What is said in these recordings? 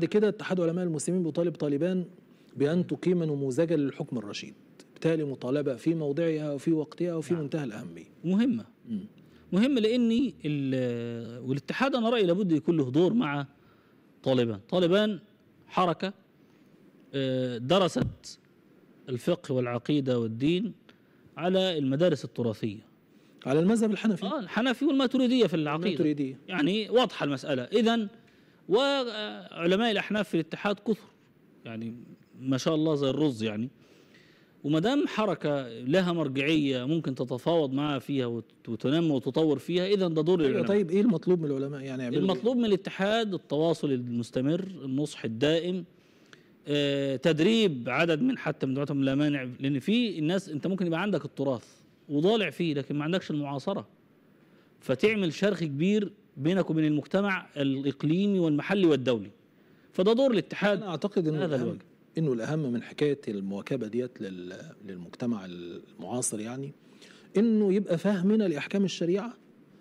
بعد كده اتحاد علماء المسلمين بيطالب طالبان بأن تقيم نموذجا للحكم الرشيد بالتالي مطالبة في موضعها وفي وقتها وفي نعم. منتهى الأهمية مهمة م. مهمة لأني والاتحاد أنا رأيي لابد يكون له دور مع طالبان طالبان حركة آه، درست الفقه والعقيدة والدين على المدارس التراثية على المذهب الحنفي اه الحنفي والماتريدية في العقيدة الماتريدية يعني واضحة المسألة إذا وعلماء الاحناف في الاتحاد كثر يعني ما شاء الله زي الرز يعني وما دام حركه لها مرجعيه ممكن تتفاوض معها فيها وتنمو وتطور فيها اذا ده دور أيوة، العلماء طيب ايه المطلوب من العلماء يعني المطلوب من الاتحاد التواصل المستمر النصح الدائم آه، تدريب عدد من حتى من دعوتهم لا مانع لان في الناس انت ممكن يبقى عندك التراث وضالع فيه لكن ما عندكش المعاصره فتعمل شرخ كبير بينك وبين المجتمع الاقليمي والمحلي والدولي فده دور الاتحاد انا اعتقد انه هذا الوجه انه الاهم من حكايه المواكبه ديت للمجتمع المعاصر يعني انه يبقى فهمنا لاحكام الشريعه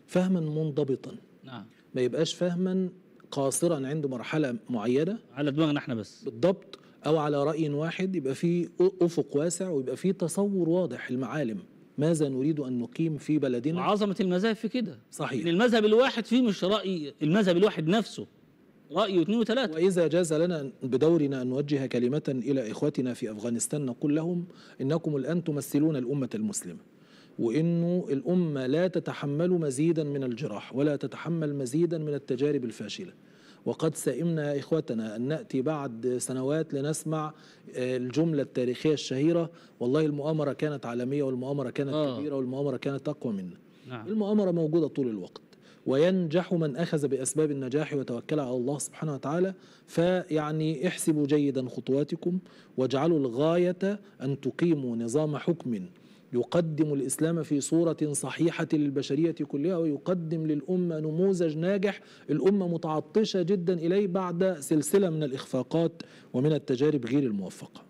فهما منضبطا نعم ما يبقاش فهما قاصرا عند مرحله معينه على دماغنا احنا بس بالضبط او على راي واحد يبقى في افق واسع ويبقى في تصور واضح المعالم ماذا نريد أن نقيم في بلدنا عظمة المذاهب في كده صحيح المذهب الواحد فيه مش رأي المذهب الواحد نفسه رأي واثنين وثلاثة وإذا جاز لنا بدورنا أن نوجه كلمة إلى إخوتنا في أفغانستان نقول لهم إنكم الآن تمثلون الأمة المسلمة وانه الامه لا تتحمل مزيدا من الجراح ولا تتحمل مزيدا من التجارب الفاشله وقد سئمنا إخوتنا أن نأتي بعد سنوات لنسمع آه، الجملة التاريخية الشهيرة والله المؤامرة كانت عالمية والمؤامرة كانت آه. كبيرة والمؤامرة كانت أقوى منا نعم. المؤامرة موجودة طول الوقت وينجح من أخذ بأسباب النجاح وتوكل على الله سبحانه وتعالى فيعني احسبوا جيدا خطواتكم واجعلوا الغاية أن تقيموا نظام حكم يقدم الإسلام في صورة صحيحة للبشرية كلها ويقدم للأمة نموذج ناجح الأمة متعطشة جدا إليه بعد سلسلة من الإخفاقات ومن التجارب غير الموفقة